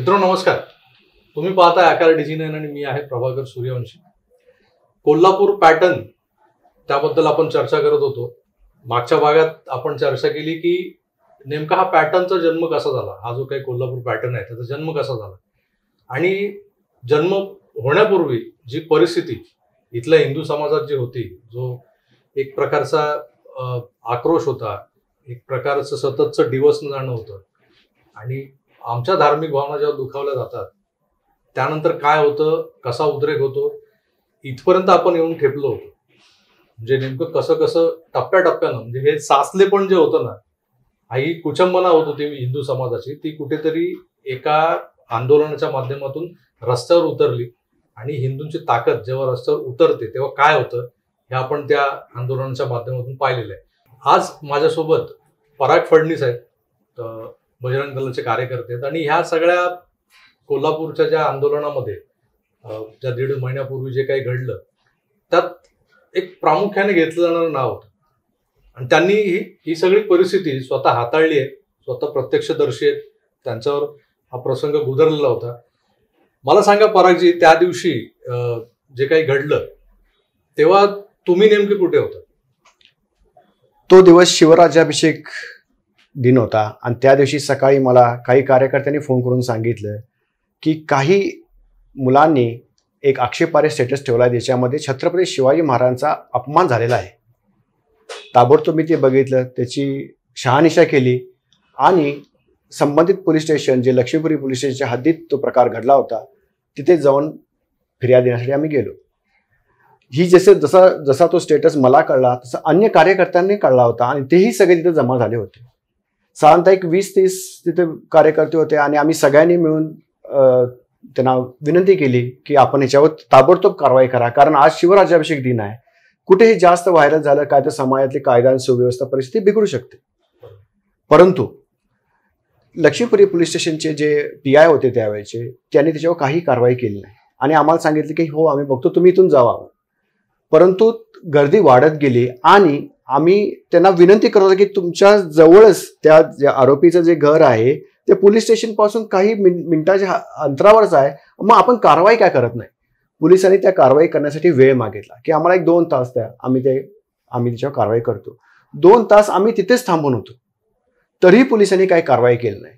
मित्र नमस्कार तुम्ही पाहताय आकार डिझिनर आणि मी आहे प्रभाकर सूर्यवंशी कोल्हापूर पॅटर्न त्याबद्दल आपण चर्चा करत होतो मागच्या भागात आपण चर्चा केली की नेमका हा पॅटर्नचा जन्म कसा झाला हा जो काही कोल्हापूर पॅटर्न आहे त्याचा जन्म कसा झाला आणि जन्म होण्यापूर्वी जी परिस्थिती इथल्या हिंदू समाजात जी होती जो एक प्रकारचा आक्रोश होता एक प्रकारचं सततचं डिवस जाणं होतं आणि आमच्या धार्मिक भावना जेव्हा दुखावल्या जातात त्यानंतर काय होतं कसा उद्रेक होतो इथपर्यंत आपण येऊन ठेपलो होतो म्हणजे नेमकं कसं कसं टप्प्याटप्प्यानं म्हणजे हे सासले पण जे होतं ना ही कुचंबना होत होती हिंदू समाजाची ती कुठेतरी एका आंदोलनाच्या माध्यमातून रस्त्यावर उतरली आणि हिंदूंची ताकद जेव्हा रस्त्यावर उतरते तेव्हा काय होतं हे आपण त्या आंदोलनाच्या माध्यमातून पाहिलेलं आहे आज माझ्यासोबत पराग फडणीस आहेत बजरंग दलाचे कार्यकर्ते आहेत आणि ह्या सगळ्या कोल्हापूरच्या ज्या आंदोलनामध्ये ज्या दीड महिन्यापूर्वी जे काही घडलं त्यात एक प्रामुख्याने घेतलं जाणारं नाव होतं आणि त्यांनी ही ही सगळी परिस्थिती स्वतः हाताळली आहे स्वतः प्रत्यक्षदर्शी आहेत त्यांच्यावर हा प्रसंग गुदरलेला होता मला सांगा परागजी त्या दिवशी जे काही घडलं तेव्हा तुम्ही नेमके कुठे होता तो दिवस शिवराज्याभिषेक दिन होता आणि त्या दिवशी सकाळी मला काही कार्यकर्त्यांनी फोन करून सांगितलं की काही मुलांनी एक आक्षेपार्ह स्टेटस ठेवला आहे ज्याच्यामध्ये छत्रपती शिवाजी महाराजांचा अपमान झालेला आहे ताबडतोब मी ते बघितलं त्याची शहानिशा केली आणि संबंधित पोलीस स्टेशन जे लक्ष्मीपुरी पोलीस स्टेशनच्या हद्दीत तो प्रकार घडला होता तिथे जाऊन फिर्याद देण्यासाठी आम्ही गेलो ही जसे जसा जसा तो स्टेटस मला कळला तसा अन्य कार्यकर्त्यांनी कळला होता आणि तेही सगळे तिथे जमा झाले होते साधारणतः एक वीस तीस तिथे कार्यकर्ते होते आणि आम्ही सगळ्यांनी मिळून त्यांना विनंती केली की आपण याच्यावर ताबडतोब कारवाई करा कारण आज शिवराज्याभिषेक दिन आहे कुठेही जास्त व्हायरल झालं काय तर समाजातली कायदा आणि सुव्यवस्था परिस्थिती बिघडू शकते परंतु लक्ष्मीपुरी पोलीस स्टेशनचे जे पी आय होते त्यावेळेचे त्यांनी त्याच्यावर काही कारवाई केली नाही आणि आम्हाला सांगितले की हो आम्ही बघतो तुम्ही इथून जावा परंतु गर्दी वाढत गेली आणि आम्ही त्यांना विनंती करतो की तुमच्या जवळच त्या आरोपीचं जे घर आहे ते पोलीस स्टेशन पासून काही मिनिटाच्या अंतरावरच आहे मग आपण कारवाई काय करत नाही पोलिसांनी त्या कारवाई करण्यासाठी वेळ मागितला की आम्हाला एक दोन तास द्या आम्ही ते आम्ही त्याच्यावर कारवाई करतो दोन तास आम्ही तिथेच थांबून होतो तरी पोलिसांनी काही कारवाई केली नाही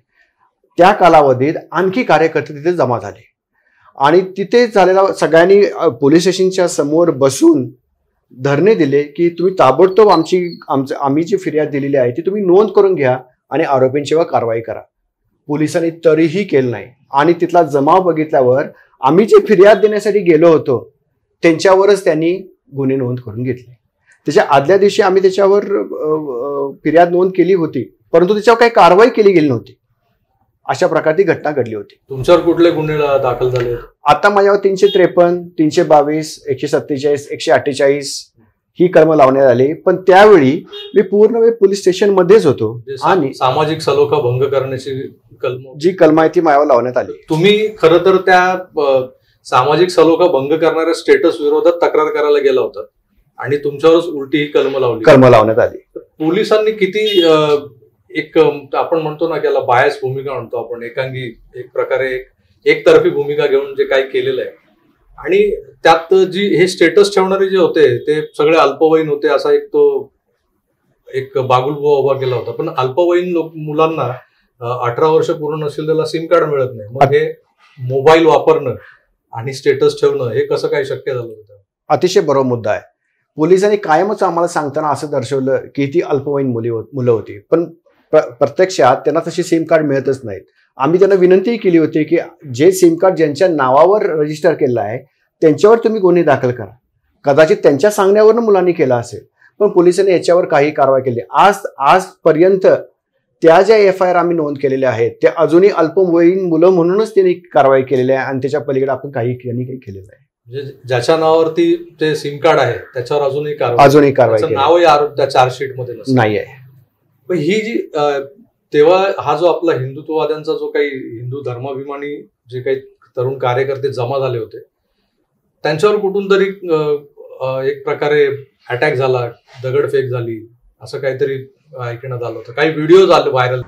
त्या कालावधीत आणखी कार्यकर्ते तिथे जमा झाले आणि तिथे झालेला सगळ्यांनी पोलीस स्टेशनच्या समोर बसून धरणे दिले की तुम्ही ताबडतोब आमची आमचं आम्ही जी फिर्याद दिलेली आहे ती तुम्ही नोंद करून घ्या आणि आरोपींशिवाय कारवाई करा पोलिसांनी तरीही केलं नाही आणि तिथला जमाव बघितल्यावर आम्ही जे फिर्याद देण्यासाठी गेलो होतो त्यांच्यावरच त्यांनी गुन्हे नोंद करून घेतले त्याच्या आदल्या दिवशी आम्ही त्याच्यावर फिर्याद नोंद केली होती परंतु त्याच्यावर काही कारवाई केली गेली नव्हती अशा प्रकारची घटना घडली होती तुमच्यावर कुठले गुन्हे दाखल झाले आता माझ्यावर तीनशे त्रेपन्न तीनशे बावीस एकशे सत्तेचाळीस एकशे अठ्ठेचाळीस ही कर्म लावण्यात आली पण त्यावेळी मी पूर्ण वेळ पोलीस स्टेशन मध्येच होतो म्हणजे आणि सामाजिक सलोखा भंग करण्याची कलम जी कलम आहे ती माझ्यावर लावण्यात आली तुम्ही खर तर त्या सामाजिक सलोखा भंग करणाऱ्या स्टेटस विरोधात तक्रार करायला गेला होता आणि तुमच्यावरच उलटी ही कलम लावली कलम लावण्यात आली पोलिसांनी किती एक आपण म्हणतो ना त्याला बायस भूमिका म्हणतो आपण एकांगी एक प्रकारे एक एकतर्फी भूमिका घेऊन जे काही केलेलं आहे आणि त्यात जी हे स्टेटस ठेवणारे जे होते ते सगळे अल्पवयीन होते असा एक तो एक बागुलबुवा उभा केला होता पण अल्पवयीन लोक मुलांना अठरा वर्ष पूर्ण नसेल त्याला सिम कार्ड मिळत नाही मग हे मोबाईल वापरणं आणि स्टेटस ठेवणं हे कसं काय शक्य झालं होतं अतिशय बरोबर मुद्दा आहे पोलिसांनी कायमच आम्हाला सांगताना असं दर्शवलं की ती अल्पवयीन मुली मुलं होती पण प्रत्यक्षात त्यांना तसे सिम कार्ड मिळतच नाहीत आम्ही त्यांना विनंतीही केली होती की जे सिम कार्ड ज्यांच्या नावावर रजिस्टर केलं आहे त्यांच्यावर तुम्ही गुन्हे दाखल करा कदाचित त्यांच्या सांगण्यावरनं मुलांनी केला असेल पण पोलिसांनी याच्यावर काही कारवाई केली आज आजपर्यंत त्या ज्या एफ आय आर आम्ही नोंद केलेल्या आहेत त्या अजूनही अल्पवयीन मुलं म्हणूनच त्यांनी कारवाई केलेली आहे आणि त्याच्या पलीकडे आपण काही त्यांनी काही केलेलं आहे म्हणजे ज्याच्या नावावरती ते सिम कार्ड आहे त्याच्यावर अजूनही कारवाई अजूनही कारवाई नाव या चार्जशीट नाही आहे पण ही जी तेव्हा हा जो आपला हिंदुत्ववाद्यांचा जो काही हिंदू धर्माभिमानी जे काही तरुण कार्यकर्ते जमा झाले होते त्यांच्यावर कुठून तरी एक प्रकारे अटॅक झाला दगडफेक झाली असं काहीतरी ऐकण्यात आलं होतं काही व्हिडिओ आले व्हायरल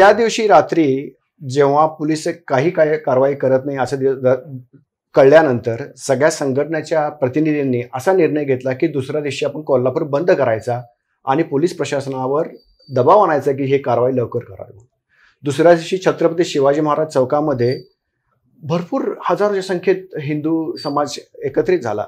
त्या दिवशी रात्री जेव्हा पोलीस काही काय कारवाई करत नाही असं कळल्यानंतर सगळ्या संघटनेच्या प्रतिनिधींनी असा निर्णय घेतला की दुसऱ्या दिवशी आपण कोल्हापूर बंद करायचा आणि पोलीस प्रशासनावर दबाव आणायचा की हे कारवाई लवकर करावी दुसऱ्या दिवशी छत्रपती शिवाजी महाराज चौकामध्ये भरपूर हजारोच्या संख्येत हिंदू समाज एकत्रित झाला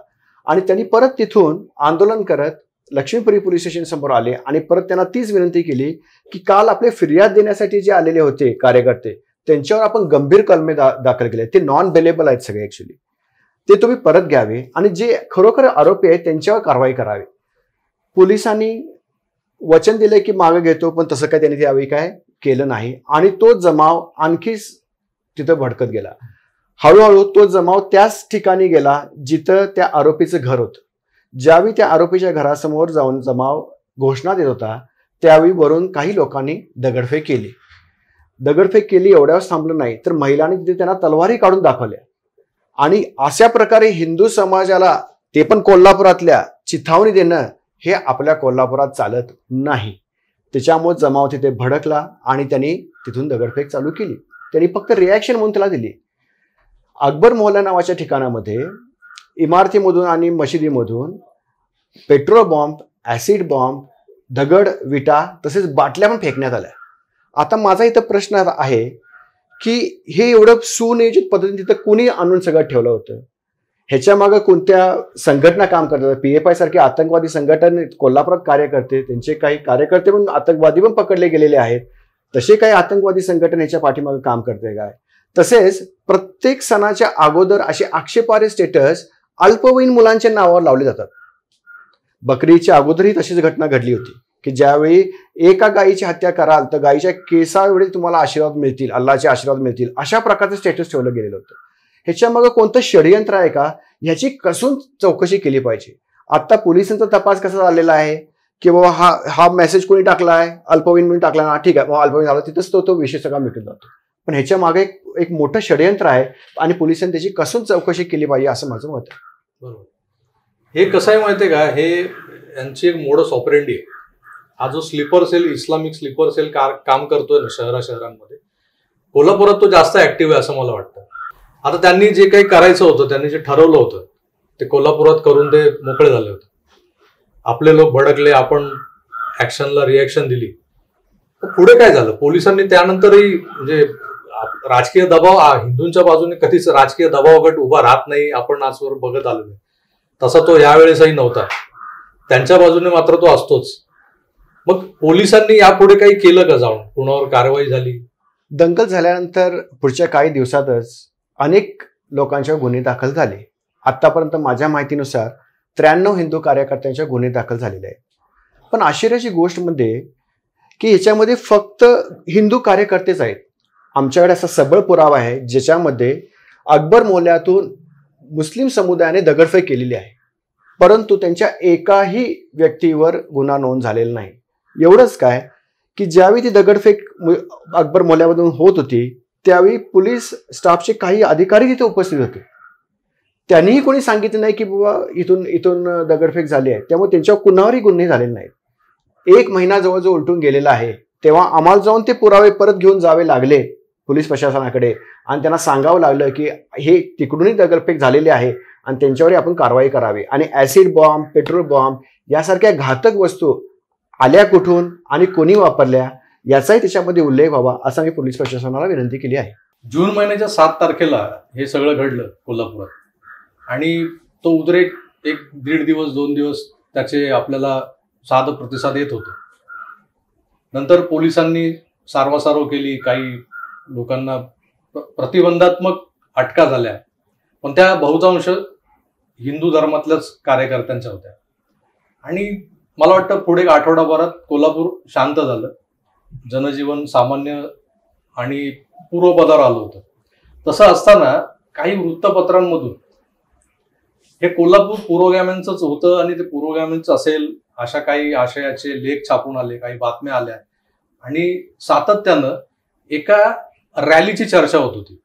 आणि त्यांनी परत तिथून आंदोलन करत लक्ष्मीपुरी पोलीस स्टेशन समोर आले आणि परत त्यांना तीच विनंती केली की काल आपले फिर्याद देण्यासाठी जे आलेले होते कार्यकर्ते त्यांच्यावर आपण गंभीर कलमे दा दाखल केले ते नॉन अवेलेबल आहेत सगळे ऍक्च्युली ते तुम्ही परत घ्यावे आणि जे खरोखर आरोपी आहेत त्यांच्यावर कारवाई करावी पोलिसांनी वचन दिले की मागे घेतो पण तसं काय त्यांनी त्यावेळी काय केलं नाही आणि तो जमाव आणखी तिथं भडकत गेला हळूहळू तो जमाव त्याच ठिकाणी गेला जिथं त्या आरोपीचं घर होतं ज्यावेळी त्या आरोपीच्या घरासमोर जाऊन जमाव घोषणा देत होता त्यावेळी वरून काही लोकांनी दगडफेक केली दगडफेक केली एवढ्यावर थांबलं नाही तर महिलांनी तिथे त्यांना तलवारी काढून दाखवल्या आणि अशा प्रकारे हिंदू समाजाला ते पण कोल्हापुरातल्या चिथावणी देणं हे आपल्या कोल्हापुरात चालत नाही त्याच्यामुळे जमाव तिथे भडकला आणि त्यांनी तिथून दगडफेक चालू केली त्यांनी फक्त रिॲक्शन म्हणून त्याला दिली अकबर मोहल्ला नावाच्या ठिकाणामध्ये इमारतीमधून आणि मशिदीमधून पेट्रोल बॉम्ब ॲसिड बॉम्ब दगड विटा तसेच बाटल्या पण फेकण्यात आल्या आता माझा इथं प्रश्न आहे की हे एवढं सुनियोजित पद्धतीने तिथं कोणी आणून सगळं ठेवलं होतं ह्याच्या मागे कोणत्या संघटना काम करतात पी एफ आय सारखे आतंकवादी संघटन कोल्हापुरात कार्य करते त्यांचे काही कार्यकर्ते पण आतंकवादी पण पकडले गेलेले आहेत तसे काही आतंकवादी संघटन याच्या पाठीमागे काम करते काय तसेच प्रत्येक सणाच्या अगोदर असे आक्षेपारे स्टेटस अल्पवयीन मुलांच्या नावावर लावले जातात बकरीच्या अगोदरही तशीच घटना घडली होती की ज्यावेळी एका गायीची हत्या कराल तर गायीच्या केसावेळी तुम्हाला आशीर्वाद मिळतील अल्लाचे आशीर्वाद मिळतील अशा प्रकारचं स्टेटस ठेवलं गेलेलं होतं मग कोणतं षडयंत्र आहे का ह्याची कसून चौकशी केली पाहिजे आता पोलिसांचा तपास कसा झालेला आहे की बाबा हा हा मेसेज कोणी टाकला आहे अल्पवयीन म्हणून टाकला ना ठीक आहे बाबा अल्पवयीन झाला तिथंच तो तो विषय सगळा मिटून जातो पण ह्याच्या मागे एक एक मोठं षडयंत्र आहे आणि पोलिसांनी त्याची कसून चौकशी केली पाहिजे असं माझं मत आहे बरोबर हे कसं आहे माहिती आहे का हे यांची एक मोडस ऑपरेंडी आहे हा जो sleeper cell Islamic sleeper cell काम करतोय ना शहरा शहरांमध्ये कोल्हापुरात तो जास्त ऍक्टिव्ह आहे असं मला वाटतं आता त्यांनी जे काही करायचं होतं त्यांनी जे ठरवलं होतं ते कोल्हापुरात करून ते मोकळे झाले होते आपले लोक भडकले आपण ऍक्शनला रिॲक्शन दिली पुढे काय झालं पोलिसांनी त्यानंतरही म्हणजे राजकीय दबाव हिंदूंच्या बाजूने कधीच राजकीय दबाव गट उभा राहत नाही आपण आजवर बघत आलो नाही तसा तो यावेळेसही नव्हता त्यांच्या बाजूने मात्र तो असतोच मग पोलिसांनी यापुढे काही केलं का जाऊन कुणावर कारवाई झाली दंगल झाल्यानंतर पुढच्या काही दिवसातच अनेक लोकांच्या गुन्हे दाखल झाले आतापर्यंत माझ्या माहितीनुसार त्र्याण्णव हिंदू कार्यकर्त्यांच्या गुन्हे दाखल झालेले आहेत पण आश्चर्याची गोष्ट म्हणजे की याच्यामध्ये फक्त हिंदू कार्यकर्तेच आहेत आमच्याकडे असा सबळ पुरावा आहे ज्याच्यामध्ये अकबर मोल्यातून मुस्लिम समुदायाने दगडफेक केलेली आहे परंतु त्यांच्या एकाही व्यक्तीवर गुन्हा नोंद झालेला नाही एवढंच काय की ज्यावेळी ती दगडफेक अकबर मोल्यामधून होत होती त्यावेळी पोलीस स्टाफचे काही अधिकारी तिथे उपस्थित होते त्यांनीही कोणी सांगितलं नाही की बाबा इथून इथून दगडफेक झाली आहे त्यामुळे त्यांच्या कुणावरही गुन्हे झालेले नाहीत एक महिना जवळजवळ उलटून गेलेला आहे तेव्हा आम्हाला जाऊन ते पुरावे परत घेऊन जावे लागले पोलीस प्रशासनाकडे आणि त्यांना सांगावं लागलं की हे तिकडूनही दगडफेक झालेले आहे आणि त्यांच्यावरही आपण कारवाई करावी आणि ऍसिड बॉम्ब पेट्रोल बॉम्ब यासारख्या घातक वस्तू आल्या कुठून आणि कोणी वापरल्या याचाही त्याच्यामध्ये उल्लेख व्हावा असं मी पोलीस प्रशासनाला विनंती केली आहे जून महिन्याच्या सात तारखेला हे सगळं घडलं कोल्हापुरात आणि तो उद्रेक एक दीड दिवस दोन दिवस त्याचे आपल्याला साध प्रतिसाद येत होते नंतर पोलिसांनी सारवासारव केली काही लोकांना प्रतिबंधात्मक अटका झाल्या पण त्या बहुतांश हिंदू धर्मातल्याच कार्यकर्त्यांच्या होत्या आणि मला वाटतं पुढे आठवडाभरात कोल्हापूर शांत झालं जनजीवन सामान्य आणि पूर्वपदावर आलं होतं तसं असताना काही वृत्तपत्रांमधून हे कोल्हापूर पुरोगाम्यांचंच होतं आणि ते पुरोगाम्यांचं असेल अशा काही आशयाचे लेख छापून आले काही बातम्या आल्या आणि सातत्यानं एका रॅलीची चर्चा होत होती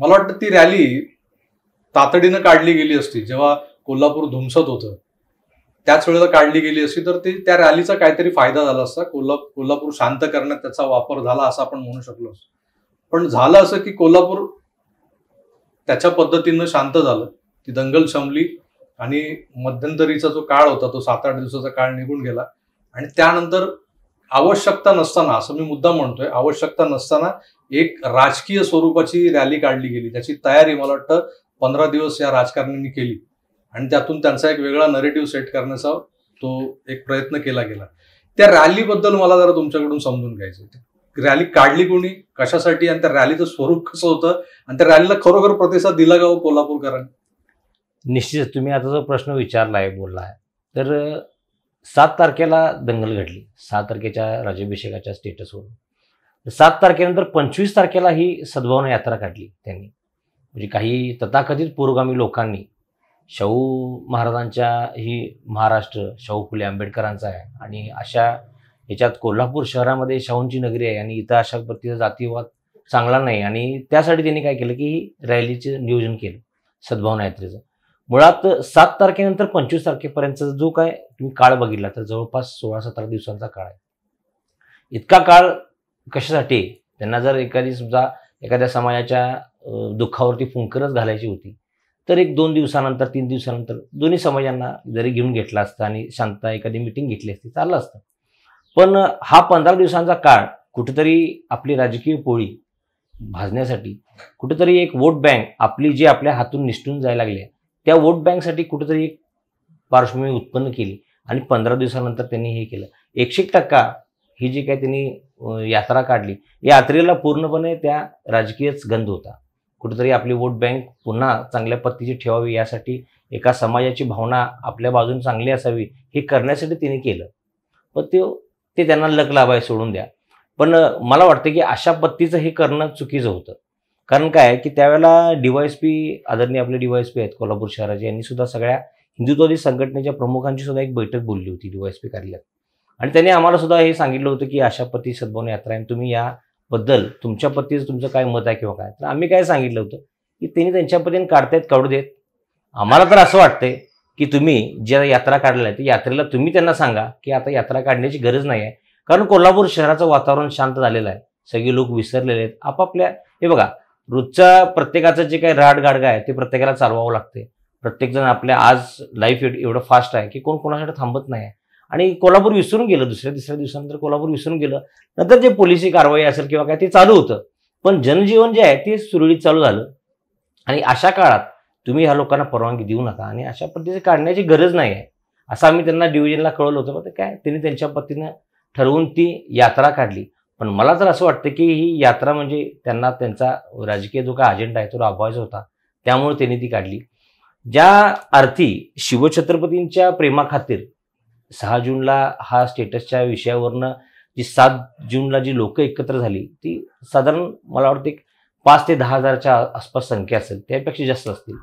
मला वाटतं ती रॅली तातडीनं काढली गेली असती जेव्हा कोल्हापूर धुमसत होतं त्याच वेळेला काढली गेली असती तर ते त्या रॅलीचा काहीतरी फायदा झाला असता कोल्हा कोल्हापूर शांत करण्यात त्याचा वापर झाला असं आपण म्हणू शकलो पण झालं असं की कोल्हापूर त्याच्या पद्धतीनं शांत झालं ती दंगल शमली आणि मध्यंतरीचा जो काळ होता तो सात आठ दिवसाचा काळ निघून गेला आणि त्यानंतर आवश्यकता नसताना असं मी मुद्दा म्हणतोय आवश्यकता नसताना एक राजकीय स्वरूपाची रॅली काढली गेली त्याची तयारी मला वाटतं पंधरा दिवस या राजकारण्यांनी केली आणि त्यातून त्यांचा एक वेगळा नरेटिव्ह सेट करण्याचा तो एक प्रयत्न केला गेला त्या रॅलीबद्दल मला जरा तुमच्याकडून समजून घ्यायचं रॅली काढली कोणी कशासाठी आणि त्या रॅलीचं स्वरूप कसं होतं आणि त्या रॅलीला खरोखर प्रतिसाद दिला गाव हो कोल्हापूरकरांनी निश्चितच तुम्ही आता जो प्रश्न विचारलाय बोललाय तर सात तारखेला दंगल घडली सात तारखेच्या राज्याभिषेकाच्या स्टेटसवरून सात तारखेनंतर पंचवीस तारखेला ही सद्भावना यात्रा काढली त्यांनी म्हणजे काही तथाकथित पुरोगामी लोकांनी शाहू महाराजांच्या ही महाराष्ट्र शाहू फुले आंबेडकरांचा आहे आणि अशा याच्यात कोल्हापूर शहरामध्ये शाहूंची नगरी आहे आणि इथं अशा पद्धतीचा जातीवाद चांगला नाही आणि त्यासाठी त्यांनी काय केलं की ही रॅलीचं नियोजन केलं सद्भावना यात्रेचं मुळात सात तारखेनंतर पंचवीस तारखेपर्यंत जो काय तुम्ही काळ बघितला तर जवळपास सोळा सतरा दिवसांचा काळ आहे इतका काळ कशासाठी त्यांना जर एखादी समजा एखाद्या समाजाच्या दुःखावरती फुंकरच घालायची होती तर एक दोन दिवसानंतर तीन दिवसानंतर दोन्ही समाजांना जरी घेऊन घेतला असता आणि शांतता एखादी मिटिंग घेतली असती चाललं असतं पण हा पंधरा दिवसांचा काळ कुठेतरी आपली राजकीय पोळी भाजण्यासाठी कुठेतरी एक वोट बँक आपली जी आपल्या हातून निष्ठून जायला लागली आहे त्या वोट बँकसाठी कुठेतरी एक पार्श्वभूमी उत्पन्न केली आणि पंधरा दिवसानंतर त्यांनी हे केलं एकशे टक्का ही जी काय त्यांनी यात्रा काढली यात्रेला पूर्णपणे त्या राजकीयच गंध होता कुठेतरी आपली वोट बँक पुन्हा चांगल्या पत्तीची ठेवावी यासाठी एका समाजाची भावना आपल्या बाजून चांगली असावी हे करण्यासाठी तिने केलं पण ते ते त्यांना लक लाभाय सोडून द्या पण मला वाटतं की अशा पत्तीचं हे करणं चुकीचं होतं कारण काय की त्यावेळेला पी आदरणीय आपले पी आहेत कोल्हापूर शहराचे यांनी सुद्धा सगळ्या हिंदुत्ववादी संघटनेच्या प्रमुखांची सुद्धा एक बैठक बोलली होती पी कार्यालयात आणि त्यांनी आम्हाला सुद्धा हे सांगितलं होतं की अशा पती सद्भावना यात्रा आहे तुम्ही याबद्दल तुमच्या पतीचं तुमचं काय मत आहे किंवा काय तर आम्ही काय सांगितलं होतं की त्यांनी त्यांच्या पतीने काढतायत काढू देत आम्हाला तर असं वाटतंय की तुम्ही ज्या यात्रा काढल्या आहेत यात्रेला तुम्ही त्यांना सांगा की आता यात्रा काढण्याची गरज नाही आहे कारण कोल्हापूर शहराचं वातावरण शांत झालेलं आहे सगळे लोक विसरलेले आहेत आपापल्या हे बघा रोजचा प्रत्येकाचं जे काही गाडगा आहे ते प्रत्येकाला चालवावं लागते प्रत्येकजण आपल्या आज लाईफ एवढं फास्ट आहे की कोण कोणासाठी थांबत नाही आणि कोल्हापूर विसरून गेलं दुसऱ्या तिसऱ्या दिवसानंतर कोल्हापूर विसरून गेलं नंतर जे पोलिसी कारवाई असेल किंवा काय ते चालू होतं पण जनजीवन जे आहे ते सुरळीत चालू झालं आणि अशा काळात तुम्ही ह्या लोकांना परवानगी देऊ नका आणि अशा पद्धतीने काढण्याची गरज नाही आहे असं आम्ही त्यांना डिव्हिजनला कळवलं होतं पण काय त्यांनी त्यांच्या पत्तीनं ठरवून ती यात्रा काढली पण मला तर असं वाटतं की ही यात्रा म्हणजे त्यांना त्यांचा राजकीय जो काय अजेंडा आहे तो राबवायचा होता त्यामुळे त्यांनी ती काढली ज्या अर्थी शिवछत्रपतींच्या प्रेमाखातीर सहा जूनला हा स्टेटसच्या विषयावरनं जी सात जूनला जी लोकं एकत्र झाली ती साधारण मला वाटते पाच ते दहा हजारच्या आसपास संख्या असेल त्यापेक्षा जास्त असतील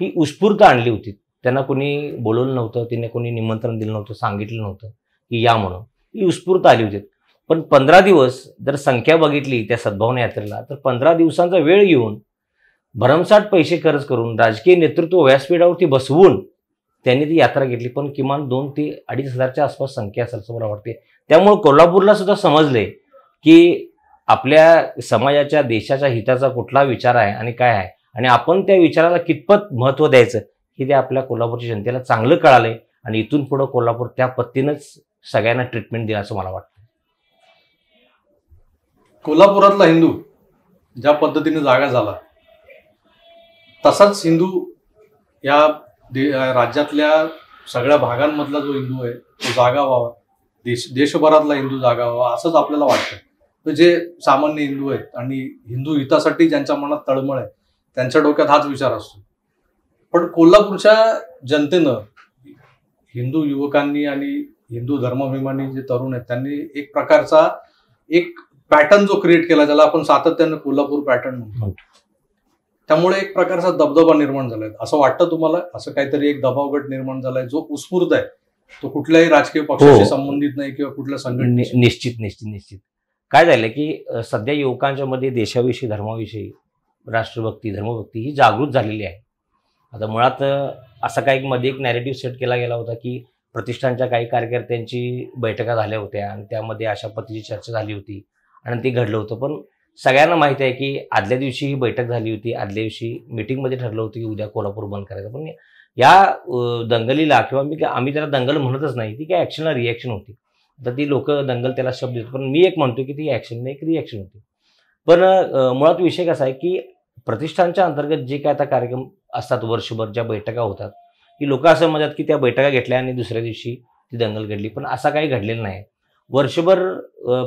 ही उत्स्फूर्त आणली होती त्यांना कोणी बोलवलं नव्हतं त्यांना कोणी निमंत्रण दिलं नव्हतं सांगितलं नव्हतं की या म्हणून ही उत्स्फूर्त आली होती पण पंधरा दिवस जर संख्या बघितली त्या सद्भावना यात्रेला तर पंधरा दिवसांचा वेळ घेऊन भरमसाठ पैसे खर्च करून राजकीय नेतृत्व व्यासपीठावरती बसवून त्यांनी ती यात्रा घेतली पण किमान दोन ते अडीच हजारच्या आसपास संख्या असेल असं मला वाटते त्यामुळे कोल्हापूरला सुद्धा समजले की आपल्या समाजाच्या देशाच्या हिताचा कुठला विचार आहे आणि काय आहे आणि आपण त्या विचाराला कितपत महत्त्व द्यायचं हे ते आपल्या कोल्हापूरच्या जनतेला चांगलं कळालं आणि इथून पुढं कोल्हापूर त्या पत्तीनंच सगळ्यांना ट्रीटमेंट असं मला वाटतं कोल्हापुरातला हिंदू ज्या पद्धतीने जागा झाला तसाच हिंदू या राज्यातल्या सगळ्या भागांमधला जो हिंदू आहे तो जागा व्हावा देश देशभरातला हिंदू जागा व्हावा असंच आपल्याला वाटतं जे सामान्य हिंदू आहेत आणि हिंदू हितासाठी ज्यांच्या मनात तळमळ आहे त्यांच्या डोक्यात हाच विचार असतो पण कोल्हापूरच्या जनतेनं हिंदू युवकांनी आणि हिंदू धर्मभिमानी जे तरुण आहेत त्यांनी एक प्रकारचा एक पॅटर्न जो क्रिएट केला ज्याला आपण सातत्यानं कोल्हापूर पॅटर्न म्हणतो हो. त्यामुळे एक प्रकारचा दबदबा निर्माण झालाय असं वाटतं तुम्हाला असं काहीतरी एक दबाव गट निर्माण झालाय जो उत्स्फूर्त आहे तो कुठल्याही राजकीय हो. पक्षाशी संबंधित नाही किंवा कुठल्या संघटने निश्चित निश्चित निश्चित काय झालंय की सध्या युवकांच्या मध्ये देशाविषयी धर्माविषयी राष्ट्रभक्ती धर्मभक्ती ही जागृत झालेली आहे आता मुळात असा काही मध्ये एक नॅरेटिव्ह सेट केला गेला होता की प्रतिष्ठानच्या काही कार्यकर्त्यांची बैठका झाल्या होत्या आणि त्यामध्ये अशा पद्धतीची चर्चा झाली होती आणि ते घडलं होतं पण सगळ्यांना माहिती आहे की आदल्या दिवशी ही बैठक झाली होती आदल्या दिवशी मिटिंगमध्ये ठरलं होतं की उद्या कोल्हापूर बंद करायचं पण या दंगलीला किंवा मी आम्ही त्याला दंगल म्हणतच नाही ती काय ॲक्शनला रिॲक्शन होती तर ती लोकं दंगल त्याला शब्द देतात पण मी एक म्हणतो की ती ॲक्शन एक रिॲक्शन होती पण मुळात विषय कसा आहे की प्रतिष्ठानच्या अंतर्गत जे काय आता कार्यक्रम असतात वर्षभर ज्या बैठका होतात की लोक असं म्हणतात की त्या बैठका घेतल्या आणि दुसऱ्या दिवशी ती दंगल घडली पण असा काही घडलेलं नाही वर्षभर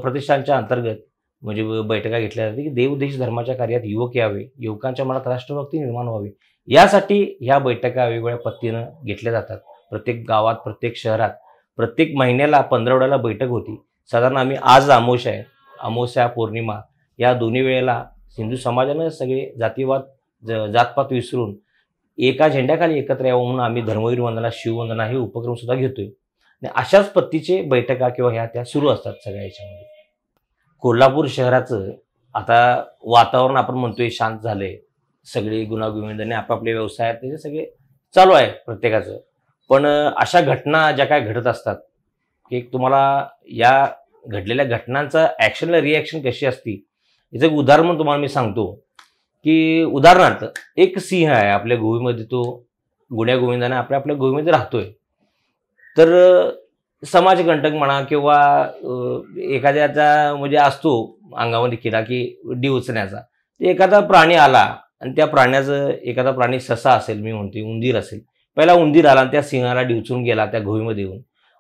प्रतिष्ठानच्या अंतर्गत म्हणजे बैठका घेतल्या जाते की देवदेश धर्माच्या कार्यात युवक यावे युवकांच्या मनात राष्ट्रभक्ती निर्माण व्हावी यासाठी ह्या बैठका वेगवेगळ्या पत्तीनं घेतल्या जातात प्रत्येक गावात प्रत्येक शहरात प्रत्येक महिन्याला पंधरावड्याला बैठक होती साधारण आम्ही आज आमोश आहे अमोशा पौर्णिमा या दोन्ही वेळेला हिंदू समाजानं सगळे जातीवाद ज जातपात विसरून एका झेंड्याखाली एकत्र यावं म्हणून आम्ही धर्मवीर वंदना शिववंदना हे उपक्रमसुद्धा घेतोय आणि अशाच पत्तीचे बैठका किंवा ह्या त्या सुरू असतात सगळ्या याच्यामध्ये कोल्हापूर शहराचं आता वातावरण आपण म्हणतोय शांत झालंय सगळी गुन्हागुविंदाने आपापले व्यवसाय आहेत त्याचे सगळे चालू आहे प्रत्येकाचं पण अशा घटना ज्या काय घडत असतात की तुम्हाला या घडलेल्या घटनांचा ॲक्शनला रिॲक्शन कशी असती याचं एक उदाहरण तुम्हाला मी सांगतो की उदाहरणार्थ एक सिंह आहे आपल्या गोवीमध्ये तो गुण्या गोविंदाने आपल्या आपल्या गोवीमध्ये राहतोय तर समाजकंटक म्हणा किंवा एखाद्याचा म्हणजे असतो अंगामध्ये किरा की उचण्याचा एखादा प्राणी आला आणि त्या प्राण्याचं एखादा प्राणी ससा असेल मी म्हणतो उंदीर असेल पहिला उंदीर आला आणि त्या सिंहाला डिवचून गेला त्या घोईमध्ये येऊन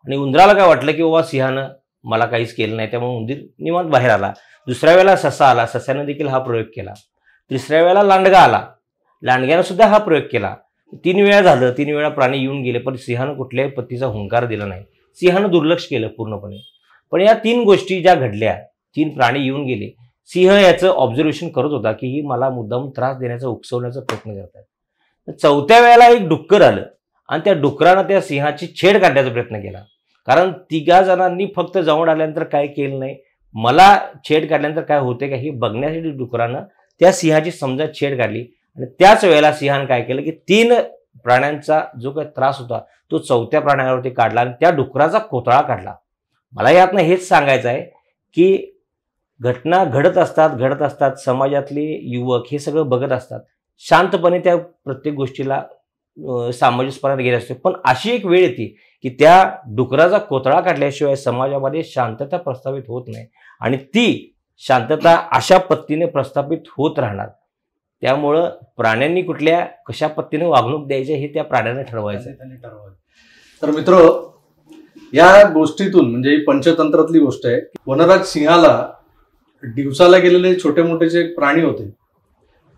आणि उंदराला काय वाटलं की बाबा सिंहानं मला काहीच केलं नाही त्यामुळे उंदीर निवांत बाहेर आला दुसऱ्या वेळेला ससा आला सस्यानं देखील हा प्रयोग केला तिसऱ्या वेळेला लांडगा आला लांडग्यानं सुद्धा हा प्रयोग केला तीन वेळा झालं तीन वेळा प्राणी येऊन गेले पण सिंहानं कुठल्याही पत्तीचा हुंकार दिला नाही सिंहानं दुर्लक्ष केलं पूर्णपणे पण या तीन गोष्टी ज्या घडल्या तीन प्राणी येऊन गेले सिंह याचं ऑब्झर्वेशन करत होता की ही मला मुद्दाम त्रास देण्याचा उकसवण्याचा प्रयत्न करतात चौथ्या वेळेला एक डुक्कर आलं आणि त्या डुकरानं त्या सिंहाची छेड काढण्याचा प्रयत्न केला कारण तिघा जणांनी फक्त जवळ आल्यानंतर काय केलं नाही मला छेड काढल्यानंतर काय होते का हे बघण्यासाठी डुकरानं त्या सिंहाची समजा छेड काढली आणि त्याच वेळेला सिंहानं काय केलं की तीन प्राण्यांचा जो काही त्रास होता तो चौथ्या प्राण्यावरती काढला आणि त्या डुकराचा कोतळा काढला मला यातनं हेच सांगायचं आहे की घटना घडत असतात घडत असतात समाजातले युवक हे सगळं बघत असतात शांतपणे त्या प्रत्येक गोष्टीला सामंजस्यपणात गेले असते पण अशी एक वेळ येते की त्या डुकराचा कोतळा काढल्याशिवाय समाजामध्ये शांतता प्रस्थापित होत नाही आणि ती शांतता अशा पद्धतीने प्रस्थापित होत राहणार त्यामुळं प्राण्यांनी कुठल्या कशा पद्धतीने वागणूक द्यायची हे त्या प्राण्यांना ठरवायचं तर मित्र या गोष्टीतून म्हणजे पंचतंत्रातली गोष्ट आहे वनराज सिंहाला दिवसाला गेलेले छोटे मोठे जे प्राणी होते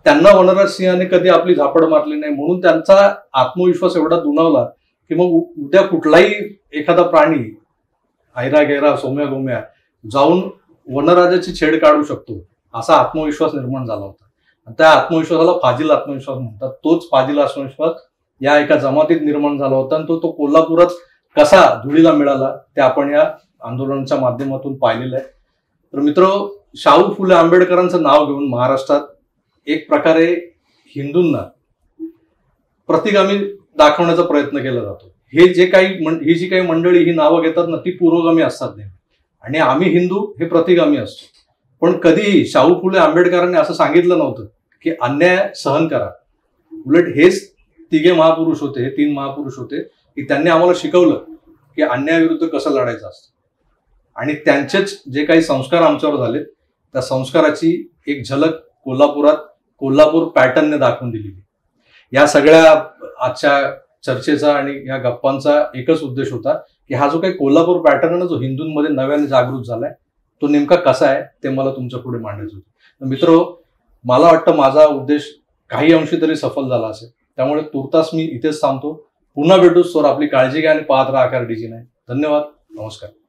त्यांना वनराज सिंहाने कधी आपली झापड मारली नाही म्हणून त्यांचा आत्मविश्वास एवढा दुणावला की मग उद्या कुठलाही एखादा प्राणी आयरा गैरा सोम्या गोम्या जाऊन वनराजाची छेड काढू शकतो असा आत्मविश्वास निर्माण झाला होता त्या आत्मविश्वासाला फाजील आत्मविश्वास म्हणतात तोच फाजील आत्मविश्वास या एका जमातीत निर्माण झाला होता आणि तो तो कोल्हापुरात कसा धुळीला मिळाला ते आपण या आंदोलनाच्या माध्यमातून पाहिलेलं आहे तर मित्र शाहू फुले आंबेडकरांचं नाव घेऊन महाराष्ट्रात एक प्रकारे हिंदूंना प्रतिगामी दाखवण्याचा प्रयत्न केला जातो हे जे काही ही जी काही मंडळी ही नावं घेतात ना ती पुरोगामी असतात नेहमी आणि आम्ही हिंदू हे प्रतिगामी असतो पण कधीही शाहू फुले आंबेडकरांनी असं सांगितलं नव्हतं की अन्याय सहन करा उलट हेच तिघे महापुरुष होते हे तीन महापुरुष होते की त्यांनी आम्हाला शिकवलं की अन्यायाविरुद्ध कसं लढायचं असतं आणि त्यांचेच जे काही संस्कार आमच्यावर झाले त्या संस्काराची एक झलक कोल्हापुरात कोल्हापूर पॅटर्नने दाखवून दिलेली या सगळ्या आजच्या चर्चेचा आणि या गप्पांचा एकच उद्देश होता की हा जो काही कोल्हापूर पॅटर्न जो हिंदूंमध्ये नव्याने जागृत झालाय तो नेमका कसा आहे ते मला तुमच्या पुढे मांडायचं होतं मित्र मला वाटतं माझा उद्देश काही अंशी तरी सफल झाला असेल त्यामुळे तुर्तास मी इथेच थांबतो पुन्हा भेटू सर आपली काळजी घ्या आणि पाहत राहा आकार नाही धन्यवाद नमस्कार